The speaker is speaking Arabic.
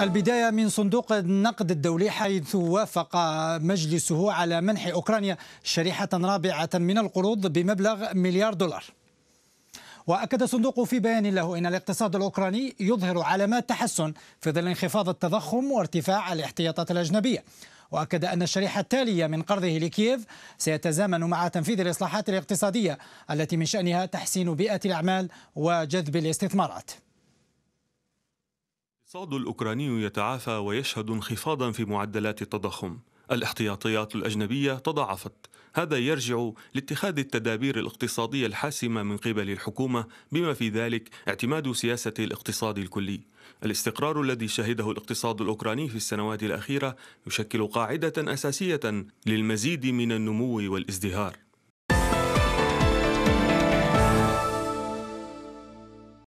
البداية من صندوق النقد الدولي حيث وافق مجلسه على منح أوكرانيا شريحة رابعة من القروض بمبلغ مليار دولار وأكد الصندوق في بيان له أن الاقتصاد الأوكراني يظهر علامات تحسن في ظل انخفاض التضخم وارتفاع الاحتياطات الأجنبية وأكد أن الشريحة التالية من قرضه لكييف سيتزامن مع تنفيذ الإصلاحات الاقتصادية التي من شأنها تحسين بيئة الأعمال وجذب الاستثمارات الاقتصاد الأوكراني يتعافى ويشهد انخفاضا في معدلات التضخم الاحتياطيات الأجنبية تضاعفت هذا يرجع لاتخاذ التدابير الاقتصادية الحاسمة من قبل الحكومة بما في ذلك اعتماد سياسة الاقتصاد الكلي الاستقرار الذي شهده الاقتصاد الأوكراني في السنوات الأخيرة يشكل قاعدة أساسية للمزيد من النمو والازدهار